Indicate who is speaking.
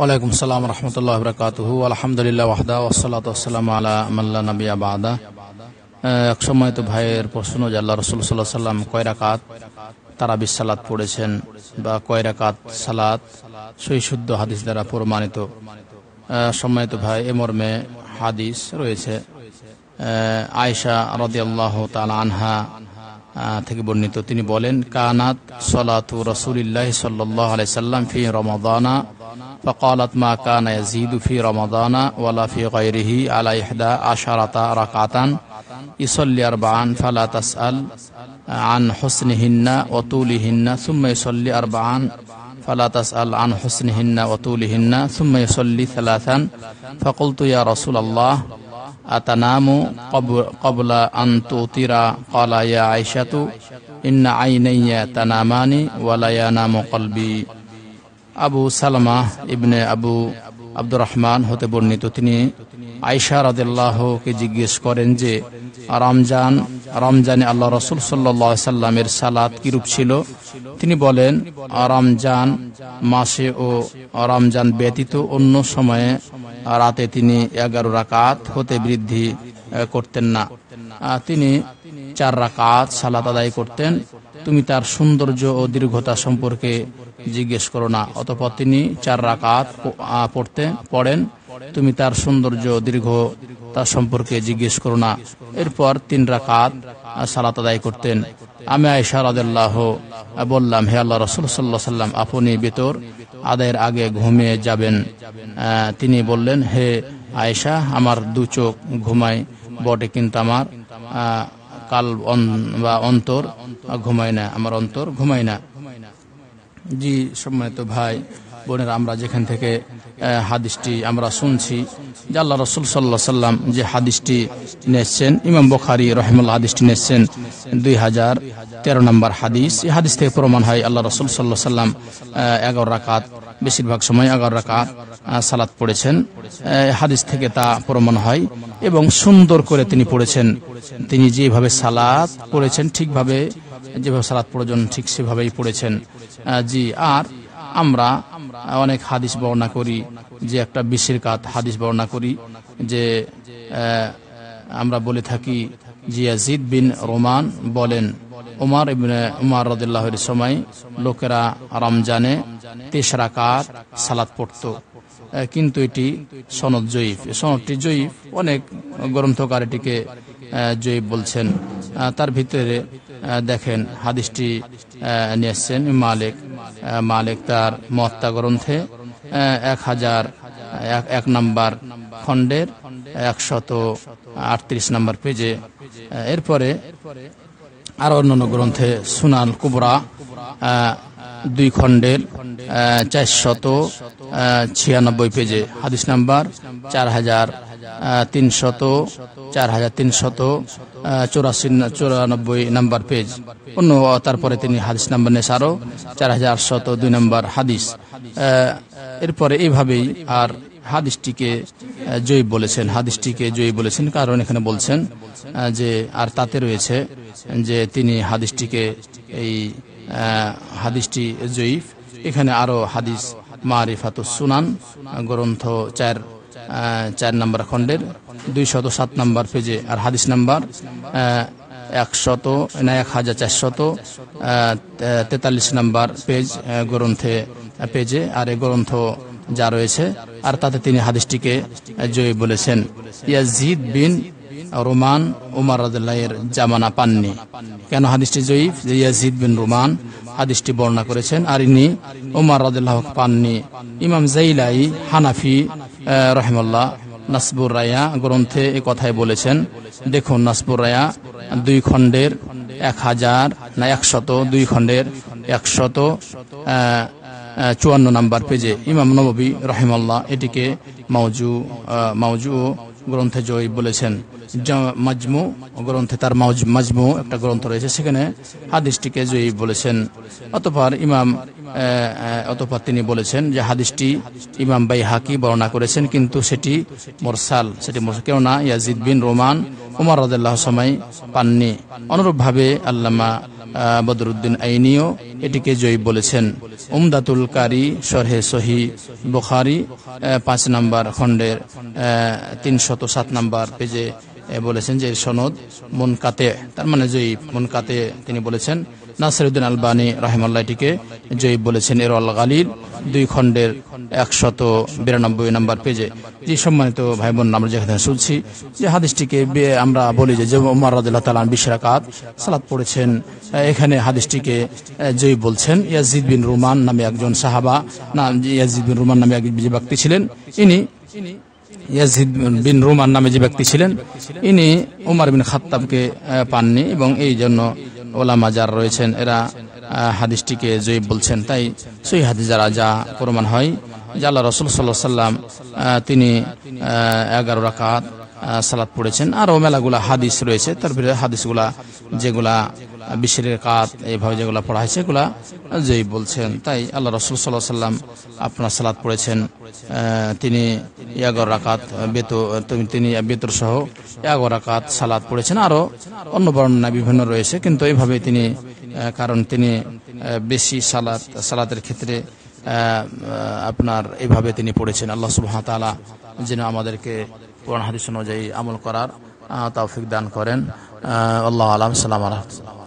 Speaker 1: ওয়ালাইকুম সালাম রহমতুল্লাহ বরকাতহ আলহামদুলিল্লাহ ওয়াহদা ওসলাত ওসালাম আলা আমাল্লা নবিয়া বাদা এক সময় তো ভাইয়ের প্রশ্ন যে আল্লাহ রসুল সাল্লাহ সাল্লাম কয় রাকাত তারা সালাত পড়েছেন বা কয় রাকাত সালাত সই শুদ্ধ হাদিস দ্বারা প্রমাণিত সম্মানিত ভাই এ মর্মে হাদিস রয়েছে আয়সা রদিয়াল্লাহ তাল আনহা থেকে বর্ণিত তিনি বলেন কানাত সলাতু রসুলিল্লাহ সাল্লাহ আলাই সাল্লাম ফি রমাদানা فقالت ما كان يزيد في رمضان ولا في غيره على إحدى عشرة ركعة يصلي أربعا فلا تسأل عن حسنهن وطولهن ثم يصلي أربعا فلا تسأل عن حسنهن وطولهن ثم يصلي ثلاثا فقلت يا رسول الله أتنام قبل أن تؤطر قال يا عائشة إن عيني تنامان ولا ينام قلبي আবু সালামা ইবনে আবু আব্দুর রহমান হতে বর্ণিত তিনি আয়সা রাদেল্লাহকে জিজ্ঞেস করেন যে রমজান রমজানে আল্লাহ রসুল সাল্লাহ সাল্লামের সালাত কিরূপ ছিল তিনি বলেন রমজান মাসে ও রমজান ব্যতীত অন্য সময়ে রাতে তিনি এগারো রাকাত হতে বৃদ্ধি করতেন না তিনি চার রাকাত সালাত আদায় করতেন তুমি তার সৌন্দর্য ও দীর্ঘতা সম্পর্কে জিজ্ঞেস করো না অতপর তিনি চার রাকাত পড়তে পড়েন তুমি তার সৌন্দর্য দীর্ঘ তার সম্পর্কে জিজ্ঞেস করো না এরপর তিন রাকাত সালাত আদায় করতেন আমি আয়সা রাদাল্লাহ বললাম হে আল্লাহ রসুল সাল্লাহ সাল্লাম আপনি বেতর আদায়ের আগে ঘুমিয়ে যাবেন তিনি বললেন হে আয়েশা আমার দু চোখ ঘুমায় বটে কিন্তু আমার কাল বা অন্তর ঘুমায় না আমার অন্তর ঘুমায় না জি সম্মানিত ভাই বোনের আমরা যেখান থেকে হাদিসটি আমরা শুনছি যে আল্লাহ রসুল সাল্লাহ সাল্লাম যে হাদিসটি নেছেন ইমাম বখারি রহমুল্লাহ হাদিসটি নেছেন দুই হাজার তেরো নম্বর হাদিস এই হাদিস থেকে প্রমাণ হয় আল্লাহ রসুল সাল্লাহ সাল্লাম এগারো রাকাত বেশিরভাগ সময় এগারো রাকাত সালাত পড়েছেন হাদিস থেকে তা প্রমাণ হয় এবং সুন্দর করে তিনি পড়েছেন তিনি যেভাবে সালাত পড়েছেন ঠিকভাবে যেভাবে সালাত প্রয়োজন ঠিক সেভাবেই পড়েছেন জি আর আমরা অনেক হাদিস বর্ণনা করি যে একটা বিশের কাত হাদিস বর্ণনা করি যে আমরা বলে থাকি জিয়াজিদ বিন রোমান বলেন উমার উমার রদুল্লাহের সময় লোকেরা রমজানে তেসরা কাত সালাত পড়ত কিন্তু এটি সনদ জয়ীফ সনদটি জয়ীফ অনেক গ্রন্থকার এটিকে জয়ীফ বলছেন তার ভিতরে দেখেন হাদিসটি নিয়েছেন মালিক মালিক তার মত্তা গ্রন্থে এক হাজার এক নাম্বার খণ্ডের একশত আটত্রিশ নাম্বার পেজে এরপরে আর অন্যান্য গ্রন্থে সুনাল কুবরা দুই খণ্ডের চারশত ছিয়ানব্বই পেজে হাদিস নাম্বার চার হাজার তিনশত চার হাজার তিনশত চৌরাশি চৌরানব্বই নাম্বার পেজ অন্য তারপরে তিনি হাদিস নাম্বার নেশ আরও চার হাজার শত দুই নাম্বার হাদিস এরপরে এইভাবেই আর হাদিসটিকে জয়ী বলেছেন হাদিসটিকে জয়ী বলেছেন কারণ এখানে বলছেন যে আর তাতে রয়েছে যে তিনি হাদিসটিকে এই হাদিসটি জয়ীফ এখানে আরও হাদিস মারিফাত সুনান গ্রন্থ চার চার নম্বর খণ্ডের দুইশত সাত নম্বর পেজে আর হাদিস নাম্বার একশত না এক হাজার চারশত তেতাল্লিশ নাম্বার পেজ গ্রন্থে পেজে আর এই গ্রন্থ যা রয়েছে আর তাতে তিনি হাদিসটিকে জয়ী বলেছেন ইয়াজিদ বিন রোমান উমার রাজের জামানা পাননি কেন হাদিসটি জয়ী যে ইয়াজিদ বিন রোমান হাদিসটি বর্ণনা করেছেন আর ইনি উমার রাজ পাননি ইমাম জাইলাই হানাফি রহমাল্লাহ নাসবুর রায়া গ্রন্থে এ কথায় বলেছেন দেখুন নাসবুর রায়া দুই খণ্ডের এক হাজার না একশত দুই খণ্ডের একশত চুয়ান্ন নাম্বার পেজে ইমাম নবী রহমাল্লাহ এটিকে মাউজু মাউজু গ্রন্থে জয় বলেছেন মাজমু গ্রন্থে তার মাজমু একটা গ্রন্থ রয়েছে সেখানে হাদিসটিকে জয়ী বলেছেন অতপর ইমাম অতপর তিনি বলেছেন যে হাদিসটি ইমাম বাই হাকি বর্ণনা করেছেন কিন্তু সেটি মোরসাল সেটি কেননা ইয়াজিদ বিন রোমান উমার রাজ সময় পাননি অনুরূপভাবে আল্লামা বদরুদ্দিন আইনিও এটিকে জয়ী বলেছেন উমদাতুল কারি শরহে সহি বুখারি পাঁচ নাম্বার খণ্ডের তিনশত সাত নাম্বার পেজে বলেছেন যে সনদ কাতে তার মানে মুন কাতে তিনি বলেছেন নাসিরুদ্দিন আলবানী রাহেমাল্লাহটিকে জয়ী বলেছেন এর আল গালিল দুই খণ্ডের একশত বিরানব্বই নম্বর পেজে যে সম্মানিত ভাই বোন আমরা যেখানে শুনছি যে হাদিসটিকে আমরা বলি যে উমার রাজুল্লাহ তালান বিশরাকাত সালাত পড়েছেন এখানে হাদিসটিকে জয়ী বলছেন ইয়াজিদ বিন রুমান নামে একজন সাহাবা নাম ইয়াজিদ বিন রুমান নামে এক যে ব্যক্তি ছিলেন ইনি ইয়াজিদ বিন রুমান নামে যে ব্যক্তি ছিলেন ইনি উমার বিন খাত্তাবকে পাননি এবং এই জন্য ওলামা যার রয়েছেন এরা হাদিসটিকে জয়ীব বলছেন তাই সই হাদিস যারা যা প্রমাণ হয় যে আল্লাহ রসুল সাল্লাহ সাল্লাম তিনি এগারো রাকাত সালাদ পড়েছেন আরও মেলাগুলা হাদিস রয়েছে তারপরে হাদিসগুলা যেগুলা বিশ্বের কাত এইভাবে যেগুলা পড়া হয়েছে এগুলা জয়ী বলছেন তাই আল্লাহ রসুল সাল্লাহ সাল্লাম আপনার সালাদ পড়েছেন তিনি এগারো রাকাত বেত তিনি বেতর সহ এগারো রাকাত সালাদ পড়েছেন আরও অন্য বর্ণনা বিভিন্ন রয়েছে কিন্তু এইভাবে তিনি কারণ তিনি বেশি সালাত সালাতের ক্ষেত্রে আপনার এভাবে তিনি পড়েছেন আল্লাহ সুবাহ যেন আমাদেরকে কোরআন হাদিস অনুযায়ী আমল করার তৌফিক দান করেন আল্লাহ আলাম সালাম আলাহ